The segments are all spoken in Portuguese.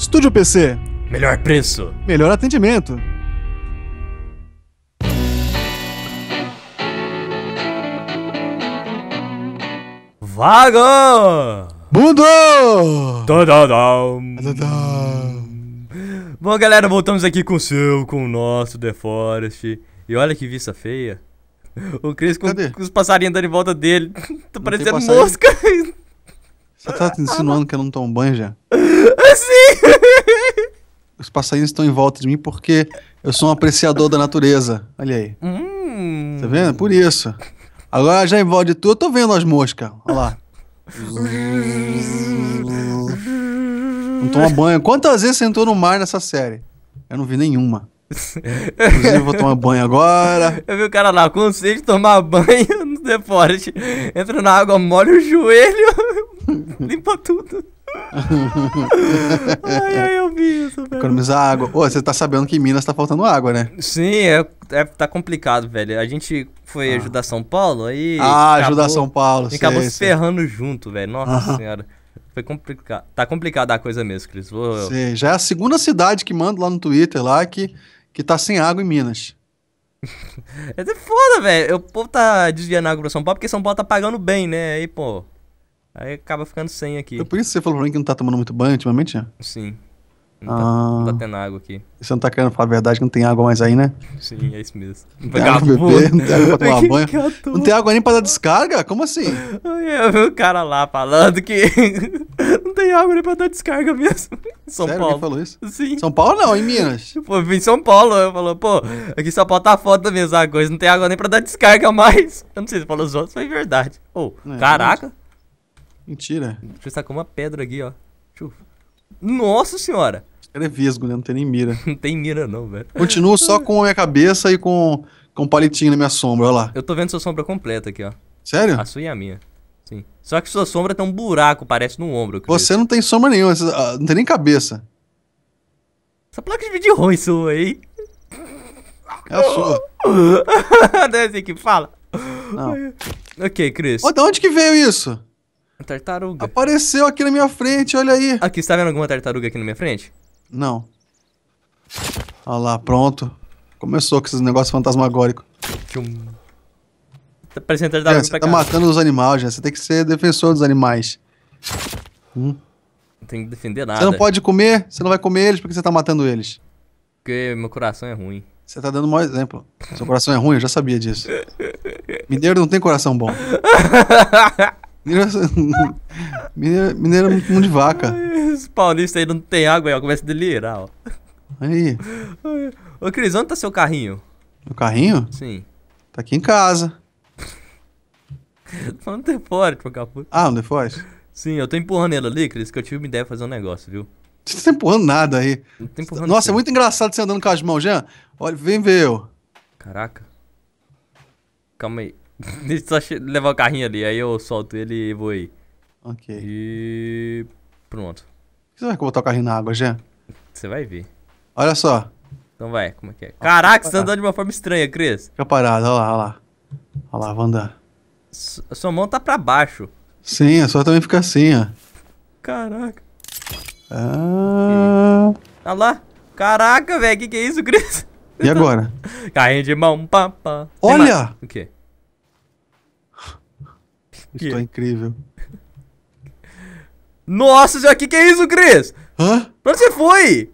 Estúdio PC. Melhor preço. Melhor atendimento. Vago! Mundo! Bom, galera, voltamos aqui com o seu, com o nosso The Forest. E olha que vista feia. O Chris com, com os passarinhos dando em volta dele. tá parecendo mosca. Você tá te insinuando que eu não tomo banho já? É sim! Os passarinhos estão em volta de mim porque eu sou um apreciador da natureza. Olha aí. Hum. Tá vendo? Por isso. Agora já em volta de tu, eu tô vendo as moscas. Olha lá. Não toma banho. Quantas vezes você entrou no mar nessa série? Eu não vi nenhuma. Inclusive, eu vou tomar banho agora. Eu vi o cara lá, com sede tomar banho no deporte. Entra na água, molha o joelho. Limpa tudo. ai, ai, eu vi isso, velho. Economizar água. Ô, você tá sabendo que em Minas tá faltando água, né? Sim, é, é tá complicado, velho. A gente foi ah. ajudar São Paulo, aí. Ah, acabou, ajudar São Paulo, sim. acabou sei. se ferrando junto, velho. Nossa ah. senhora. Foi complicado. Tá complicada a coisa mesmo, Cris. Vou... Sim, já é a segunda cidade que manda lá no Twitter lá que, que tá sem água em Minas. é foda, velho. O povo tá desviando água pra São Paulo porque São Paulo tá pagando bem, né? Aí, pô. Aí acaba ficando sem aqui. É por isso que você falou pra mim que não tá tomando muito banho ultimamente, Sim. Não, tá, não ah. tá tendo água aqui. Você não tá querendo falar a verdade que não tem água mais aí, né? Sim, é isso mesmo. Não tem água pra beber, não tem água pra tomar banho. Não tem água nem pra dar descarga? Como assim? Eu vi o cara lá falando que não tem água nem pra dar descarga mesmo. São Sério? Paulo. Quem falou isso? Sim. São Paulo não, em Minas. Pô, eu vim em São Paulo, eu falou, pô, aqui só São Paulo tá foda mesmo a coisa, não tem água nem pra dar descarga mais. Eu não sei se falou os outros, foi verdade. Ô, oh, é, caraca. Mentira. Deixa eu sacar uma pedra aqui, ó. Nossa senhora! Esse cara é vesgo, né? Não tem nem mira. não tem mira, não, velho. Continuo só com a minha cabeça e com, com um palitinho na minha sombra, olha lá. Eu tô vendo sua sombra completa aqui, ó. Sério? A sua e a minha. Sim. Só que sua sombra tem um buraco, parece no ombro. Você não tem sombra nenhuma, ah, não tem nem cabeça. Essa placa de vídeo é ruim sua aí. É a sua. Deve ser que fala. Não. Ok, Chris. De onde que veio isso? Uma tartaruga. Apareceu aqui na minha frente, olha aí. Aqui, você tá vendo alguma tartaruga aqui na minha frente? Não. Olha lá, pronto. Começou com esses negócios fantasmagóricos. Tchum. Tá parecendo tartaruga é, você tá cá. matando os animais, já. Você tem que ser defensor dos animais. Hum. Não tem que defender nada. Você não pode comer, você não vai comer eles porque você tá matando eles. Porque meu coração é ruim. Você tá dando um mau exemplo. Seu coração é ruim, eu já sabia disso. Mineiro não tem coração bom. Mineiro, é assim, mineiro, mineiro é muito mão de vaca. Os paulistas aí não tem água, aí, começa a delirar, é ó. Aí. Ô, Cris, onde tá seu carrinho? Meu carrinho? Sim. Tá aqui em casa. tá no forte, meu capô. Ah, no um Defort? Sim, eu tô empurrando ele ali, Cris, que eu tive uma ideia de fazer um negócio, viu? Você não tá empurrando nada aí. Não tá empurrando Nossa, assim. é muito engraçado você andando com as mãos, Jean. Olha, vem ver eu. Caraca. Calma aí. Deixa eu só levar o carrinho ali, aí eu solto ele e vou aí. Ok. E. Pronto. Você vai botar o carrinho na água, Jean? Você vai ver. Olha só. Então vai, como é que é? Caraca, você tá andando de uma forma estranha, Cris. Fica parado, olha lá, olha lá. Olha lá, vou andar. S sua mão tá pra baixo. Sim, a sua também fica assim, ó. Caraca. Ah. Olha lá. Caraca, velho, que que é isso, Cris? E agora? Carrinho de mão, pá, pá. Olha! O quê? Estou que? incrível. Nossa, isso aqui que é isso, Cris? Hã? Pra onde você foi?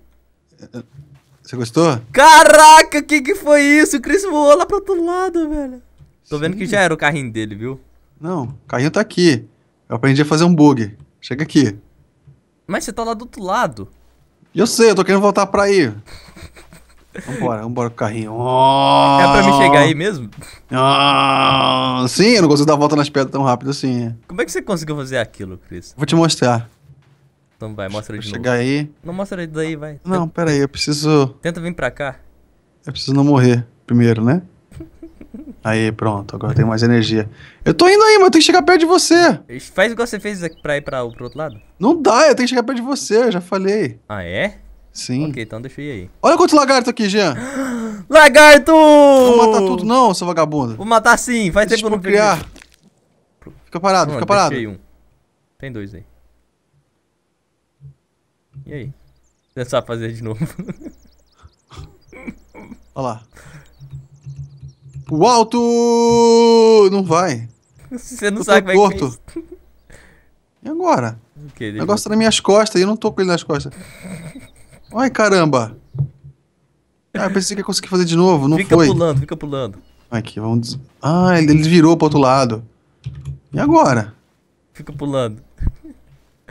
Você gostou? Caraca, que que foi isso? O Cris voou lá pro outro lado, velho. Tô vendo que já era o carrinho dele, viu? Não, o carrinho tá aqui. Eu aprendi a fazer um bug. Chega aqui. Mas você tá lá do outro lado. Eu sei, eu tô querendo voltar pra aí. vambora, vambora com o carrinho. Oh! É pra me chegar aí mesmo? Oh! Sim, eu não consigo dar a volta nas pedras tão rápido assim. É. Como é que você conseguiu fazer aquilo, Cris? Vou te mostrar. Então vai, mostra Vou de chegar novo. aí. Não mostra daí, vai. Não, Tenta... pera aí, eu preciso... Tenta vir pra cá. Eu preciso não morrer primeiro, né? aí, pronto, agora tenho mais energia. Eu tô indo aí, mas eu tenho que chegar perto de você. Faz igual você fez pra ir pra, pro outro lado. Não dá, eu tenho que chegar perto de você, eu já falei. Ah, é? Sim. Ok, então deixa eu ir aí. Olha quantos lagartos aqui, Jean. lagarto! Não vou matar tudo não, seu vagabundo. Vou matar sim, faz tempo que eu não criar. Peguei. Fica parado, fica parado. um. Tem dois aí. E aí? Você sabe fazer de novo. Olha lá. O alto! Não vai. Você não eu sabe como é que E agora? Okay, o negócio tá nas minhas costas e eu não tô com ele nas costas. Ai, caramba! Ah, eu pensei que ia conseguir fazer de novo, não fica foi. Fica pulando, fica pulando. Aqui, vamos... Des... Ah, ele virou pro outro lado. E agora? Fica pulando.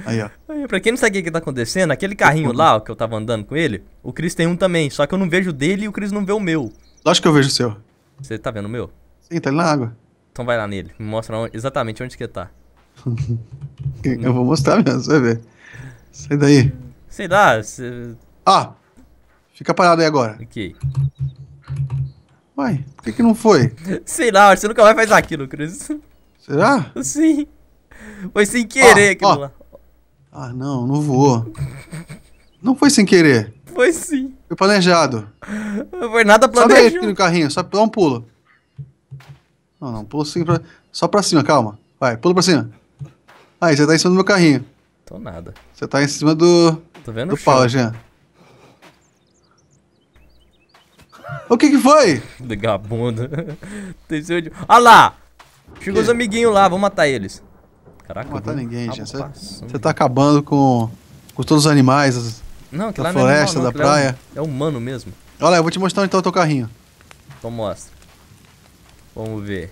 Aí, ó. Aí, pra quem não sabe o que tá acontecendo, aquele carrinho lá ó, que eu tava andando com ele, o Chris tem um também, só que eu não vejo dele e o Chris não vê o meu. Lógico que eu vejo o seu. Você tá vendo o meu? Sim, tá ali na água. Então vai lá nele, me mostra onde, exatamente onde que tá. eu vou mostrar mesmo, você vai ver. Sai daí. Sei lá, você... Ah! Fica parado aí agora. Ok. Uai, por que, que não foi? Sei lá, você nunca vai fazer aquilo, Cruz. Será? Sim. Foi sem ah, querer ah, aquilo ah. lá. Ah, não, não voou. Não foi sem querer. Foi sim. Foi planejado. Não foi nada planejado. Sobe aí, aqui no carrinho. só dá um pulo. Não, não, pulo assim pra... Só pra cima, calma. Vai, pula pra cima. Aí, você tá em cima do meu carrinho. Tô nada. Você tá em cima do... Tô vendo do o pau, Jean. O que que foi? Vagabundo. Olha lá! Chegou os amiguinhos lá, vamos matar eles. Caraca, não matar vou... ninguém, gente. Você tá acabando com, com todos os animais não, é da floresta, não não, da é praia. É, humano mesmo. Olha lá, eu vou te mostrar então o teu carrinho. Então mostra. Vamos ver.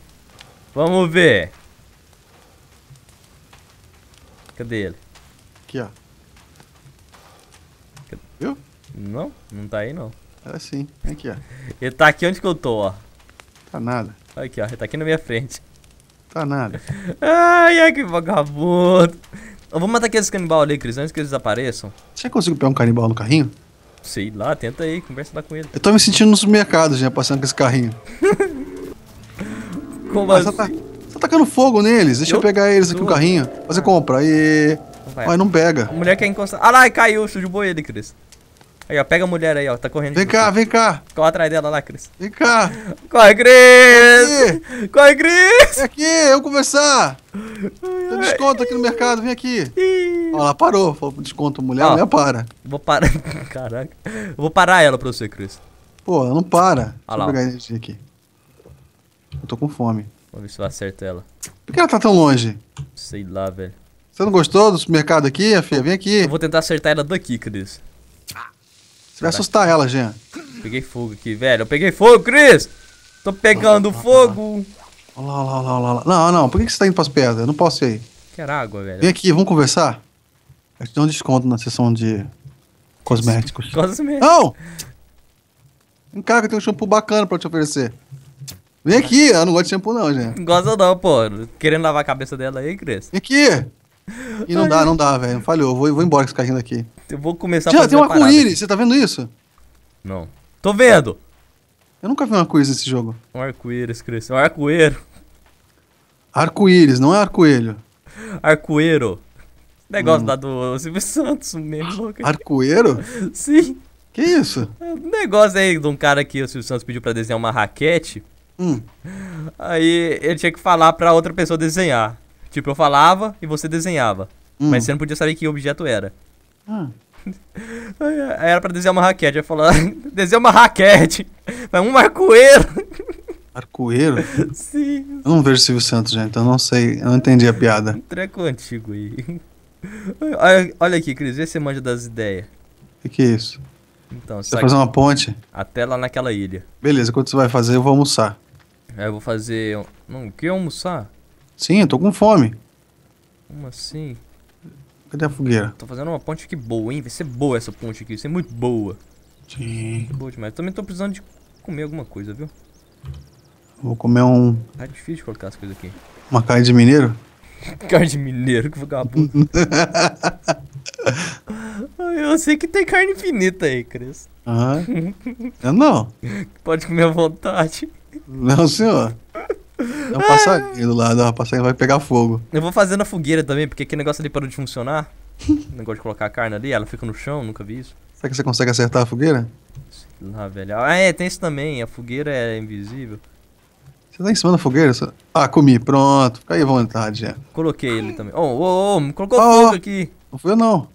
Vamos ver. Cadê ele? Aqui, ó. Cadê? Viu? Não, não tá aí não assim, sim. Aqui, ó. Ele tá aqui onde que eu tô, ó. Tá nada. Aqui, ó. Ele tá aqui na minha frente. Tá nada. ai, ai, que vagabundo. Eu vou matar aqueles canibal ali, Cris, antes que eles apareçam. Você conseguiu pegar um canibal no carrinho? Sei lá, tenta aí, conversa lá com ele. Eu tô me sentindo no supermercado já, passando com esse carrinho. Como Mas assim? Tá, tá tacando fogo neles, deixa eu, eu pegar eles aqui no carrinho, fazer ah. compra, e... Vai. Mas não pega. A mulher quer encostar. Ah lá, caiu, chutou ele, Cris. Aí, ó, pega a mulher aí, ó, tá correndo. Vem cá, vem cá. Corre atrás dela lá, Cris. Vem cá. Corre, Cris! Corre, Cris! Vem aqui, eu conversar. Tem desconto aqui no mercado, vem aqui. Ó, ela parou. Falou desconto, mulher, ó, mulher para. Vou parar. Caraca. Eu vou parar ela pra você, Cris. Pô, ela não para. Ó Deixa lá, eu pegar energia aqui. Eu tô com fome. Vamos ver se eu acerto ela. Por que ela tá tão longe? Sei lá, velho. Você não gostou do mercado aqui, Fia? Vem aqui. Eu vou tentar acertar ela daqui, Cris. Você vai assustar ela, Jean. Peguei fogo aqui, velho. Eu peguei fogo, Cris! Tô pegando ah, ah, ah, fogo! Olha lá, olha lá, olha lá. Não, não. Por que você tá indo pras pedras? Eu não posso ir aí. Quero água, velho. Vem aqui, vamos conversar? É eu te dou um desconto na sessão de cosméticos. Cosméticos? Não! Um cara que tem um shampoo bacana pra te oferecer. Vem aqui, ela não gosta de shampoo não, gente. Não gosta não, pô. Querendo lavar a cabeça dela aí, Cris? Vem aqui! E não Ai. dá, não dá, velho. Falhou. Vou, vou embora com esse carrinho daqui. Eu vou começar a fazer tem um arco-íris. Você tá vendo isso? Não. Tô vendo. Eu nunca vi um arco-íris nesse jogo. Um arco-íris, Cris. Um arco-eiro. Arco-íris, não é arco-elho. Arco-eiro. Negócio hum. lá do Silvio Santos mesmo. Arco-eiro? Sim. Que isso? negócio aí de um cara que o Silvio Santos pediu pra desenhar uma raquete. Hum. Aí ele tinha que falar pra outra pessoa desenhar. Tipo, eu falava e você desenhava. Hum. Mas você não podia saber que objeto era. Hum. Aí era pra desenhar uma raquete. Eu falava, desenhar uma raquete. Mas um arcoeiro. Arcoeiro? Sim. Eu não vejo Silvio Santos, gente. Eu não sei. Eu não entendi a piada. Um treco antigo aí. Olha aqui, Cris. Vê se você manja das ideias. O que, que é isso? Então, você vai fazer uma ponte? Até lá naquela ilha. Beleza, quando você vai fazer, eu vou almoçar. Aí eu vou fazer. Não, o que almoçar? Sim, eu tô com fome. Como assim? Cadê a fogueira? Tô fazendo uma ponte aqui boa, hein? Vai ser boa essa ponte aqui, vai ser muito boa. Sim. Muito boa demais. Eu também tô precisando de comer alguma coisa, viu? Vou comer um... Tá difícil de colocar as coisas aqui. Uma carne de mineiro? carne de mineiro, que vagabundo. eu sei que tem carne infinita aí, Cris. Ah, eu não. Pode comer à vontade. Não, senhor. É um é. passarinho do lado, o é passarinho vai pegar fogo. Eu vou fazer na fogueira também, porque aquele negócio ali parou de funcionar. o negócio de colocar a carne ali, ela fica no chão, nunca vi isso. Será que você consegue acertar a fogueira? Sei velho. Ah, é, tem isso também, a fogueira é invisível. Você tá em cima da fogueira? Só... Ah, comi, pronto. Fica aí à vontade, já. Coloquei ele também. Oh, ô, ô, me colocou oh, fogo aqui. Não fui eu, não.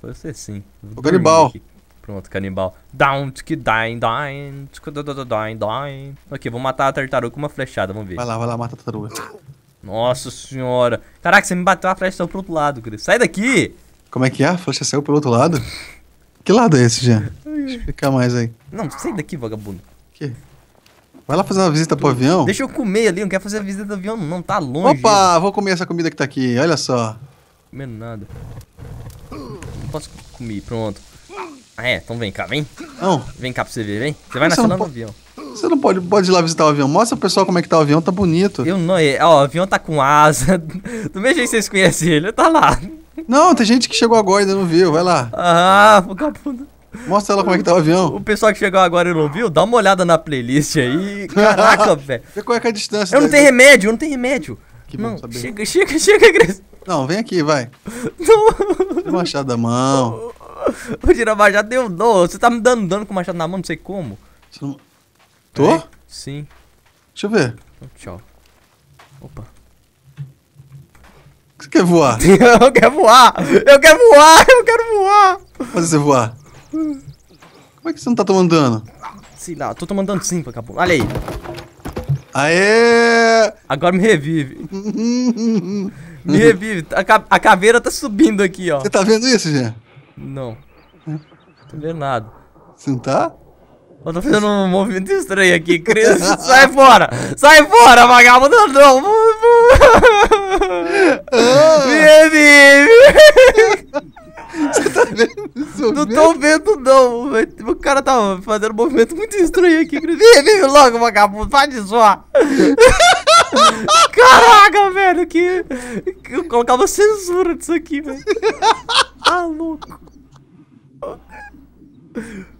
Foi você sim. O canibal. Aqui. Pronto, canibal. Down, que dine, dine, dine, dine. Ok, vou matar a tartaruga com uma flechada, vamos ver. Vai lá, vai lá, mata a tartaruga. Nossa senhora. Caraca, você me bateu a flecha saiu pro outro lado, Cris. Sai daqui! Como é que é? A flecha saiu pro outro lado? que lado é esse, Jean? ficar mais aí. Não, sai daqui, vagabundo. Que? Vai lá fazer uma visita pro avião. Deixa eu comer ali, não quero fazer a visita do avião, não, tá longe. Opa, vou comer essa comida que tá aqui, olha só. Comendo nada. Não posso comer, pronto. Ah, é? Então vem cá, vem. Não. Vem cá pra você ver, vem. Você vai na no do avião. Você não pode, pode ir lá visitar o avião. Mostra pro pessoal como é que tá o avião, tá bonito. Eu não, é, ó, o avião tá com asa. Do mesmo jeito que vocês conhecem ele, tá lá. Não, tem gente que chegou agora e ainda não viu, vai lá. Ah, vagabundo. Mostra ela como é que tá o avião. O pessoal que chegou agora e não viu, dá uma olhada na playlist aí. Caraca, velho. Vê qual é, que é a distância. Eu não tenho remédio, eu não tenho remédio. Que não, Chega, chega, chega, chega. Não, vem aqui, vai. Não. Machado da mão. o Tiro já deu dor. Você tá me dando dano com o machado na mão, não sei como. Não... Tô? É? Sim. Deixa eu ver. Então, tchau. Opa. Você quer voar? eu quero voar! Eu quero voar! Eu quero voar! Fazer você voar. Como é que você não tá tomando dano? Sei lá, tô tomando dano sim, vagabundo. Olha aí. Aê! Agora me revive. me revive. A, ca a caveira tá subindo aqui, ó. Você tá vendo isso, Jean? Não. Tô vendo nada. Você não tá? Eu tô fazendo um movimento estranho aqui, Cris. Sai fora! Sai fora, vagabundo! Não! Ah! vem! Você tá vendo? Não tô vendo, não. O cara tá fazendo um movimento muito estranho aqui, Cris. vem logo, vagabundo! Vai de zoar! Caraca, velho, que. Eu colocava censura disso aqui, velho. Tá louco. 哦。